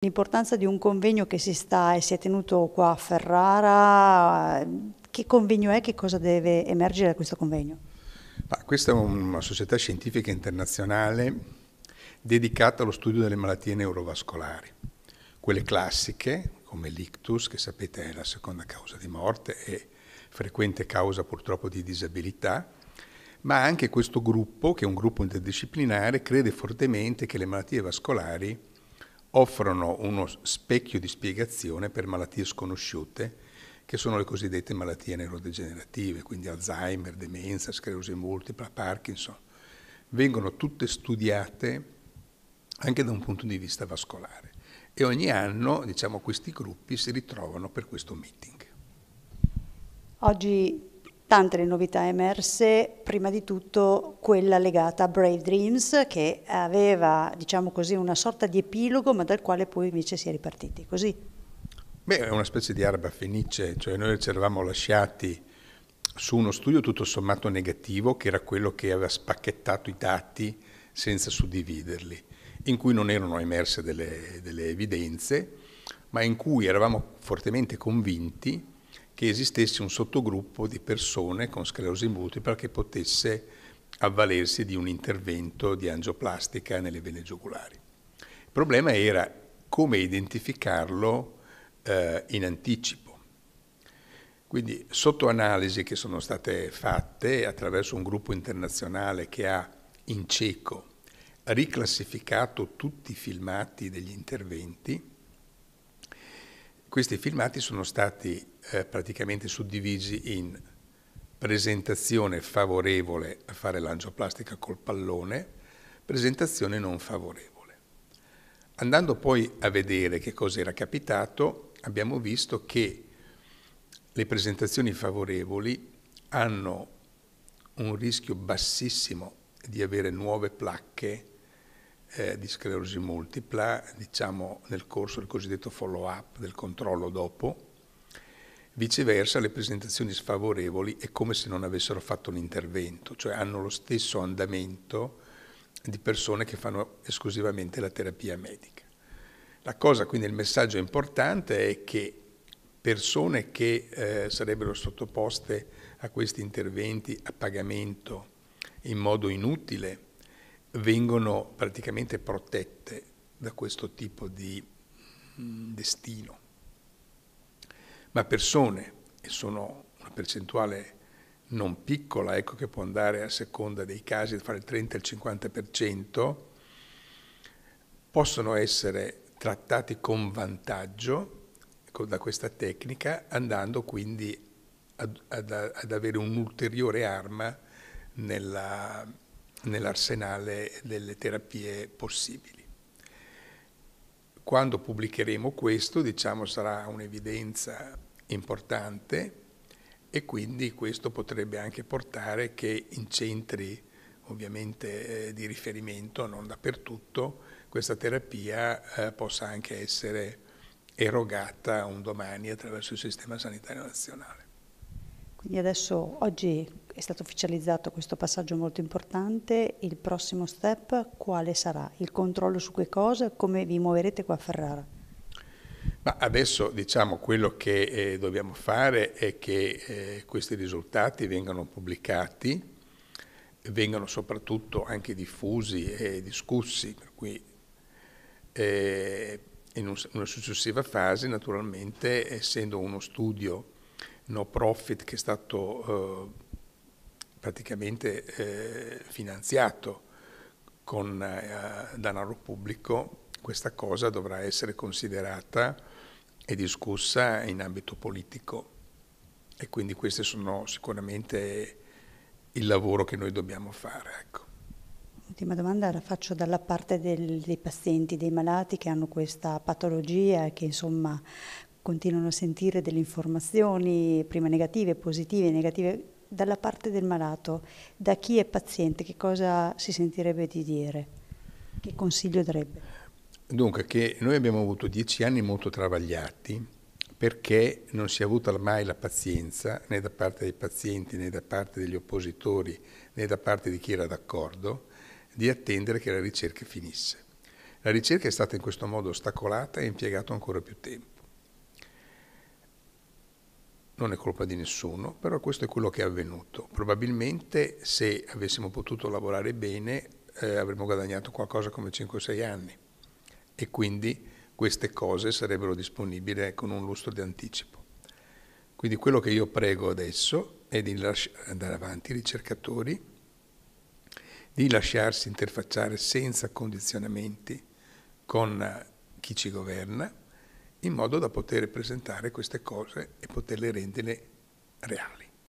L'importanza di un convegno che si sta e si è tenuto qua a Ferrara, che convegno è, che cosa deve emergere da questo convegno? Ma questa è una società scientifica internazionale dedicata allo studio delle malattie neurovascolari, quelle classiche come l'ictus, che sapete è la seconda causa di morte e frequente causa purtroppo di disabilità, ma anche questo gruppo, che è un gruppo interdisciplinare, crede fortemente che le malattie vascolari offrono uno specchio di spiegazione per malattie sconosciute, che sono le cosiddette malattie neurodegenerative, quindi Alzheimer, demenza, sclerosi multipla, Parkinson. Vengono tutte studiate anche da un punto di vista vascolare e ogni anno diciamo, questi gruppi si ritrovano per questo meeting. Oggi Tante le novità emerse, prima di tutto quella legata a Brave Dreams che aveva, diciamo così, una sorta di epilogo ma dal quale poi invece si è ripartiti, così? Beh, è una specie di araba fenice, cioè noi ci eravamo lasciati su uno studio tutto sommato negativo che era quello che aveva spacchettato i dati senza suddividerli, in cui non erano emerse delle, delle evidenze, ma in cui eravamo fortemente convinti che esistesse un sottogruppo di persone con sclerosi multipla che potesse avvalersi di un intervento di angioplastica nelle vene giugulari. Il problema era come identificarlo eh, in anticipo. Quindi sotto analisi che sono state fatte attraverso un gruppo internazionale che ha in cieco riclassificato tutti i filmati degli interventi, questi filmati sono stati eh, praticamente suddivisi in presentazione favorevole a fare l'angioplastica col pallone, presentazione non favorevole. Andando poi a vedere che cosa era capitato, abbiamo visto che le presentazioni favorevoli hanno un rischio bassissimo di avere nuove placche eh, di sclerosi multipla, diciamo nel corso del cosiddetto follow-up, del controllo dopo, Viceversa, le presentazioni sfavorevoli è come se non avessero fatto un intervento, cioè hanno lo stesso andamento di persone che fanno esclusivamente la terapia medica. La cosa, quindi il messaggio importante è che persone che eh, sarebbero sottoposte a questi interventi a pagamento in modo inutile vengono praticamente protette da questo tipo di mm, destino. Ma persone, e sono una percentuale non piccola, ecco che può andare a seconda dei casi fra il 30 e il 50%, possono essere trattati con vantaggio ecco, da questa tecnica, andando quindi ad, ad, ad avere un'ulteriore arma nella nell'arsenale delle terapie possibili. Quando pubblicheremo questo, diciamo, sarà un'evidenza importante e quindi questo potrebbe anche portare che in centri ovviamente eh, di riferimento, non dappertutto, questa terapia eh, possa anche essere erogata un domani attraverso il Sistema Sanitario Nazionale. Quindi adesso oggi è stato ufficializzato questo passaggio molto importante, il prossimo step quale sarà? Il controllo su che cosa? Come vi muoverete qua a Ferrara? Ma adesso diciamo quello che eh, dobbiamo fare è che eh, questi risultati vengano pubblicati, vengano soprattutto anche diffusi e discussi, per cui eh, in un, una successiva fase naturalmente essendo uno studio no profit che è stato eh, praticamente eh, finanziato con eh, denaro pubblico, questa cosa dovrà essere considerata e discussa in ambito politico e quindi questi sono sicuramente il lavoro che noi dobbiamo fare. Ecco. L'ultima domanda la faccio dalla parte del, dei pazienti, dei malati che hanno questa patologia e che insomma continuano a sentire delle informazioni, prima negative, positive, negative, dalla parte del malato, da chi è paziente, che cosa si sentirebbe di dire? Che consiglio darebbe? Dunque, che noi abbiamo avuto dieci anni molto travagliati perché non si è avuta mai la pazienza né da parte dei pazienti né da parte degli oppositori né da parte di chi era d'accordo di attendere che la ricerca finisse. La ricerca è stata in questo modo ostacolata e impiegato ancora più tempo non è colpa di nessuno, però questo è quello che è avvenuto. Probabilmente se avessimo potuto lavorare bene eh, avremmo guadagnato qualcosa come 5-6 anni e quindi queste cose sarebbero disponibili eh, con un lustro di anticipo. Quindi quello che io prego adesso è di andare avanti i ricercatori, di lasciarsi interfacciare senza condizionamenti con chi ci governa in modo da poter presentare queste cose e poterle rendere reali.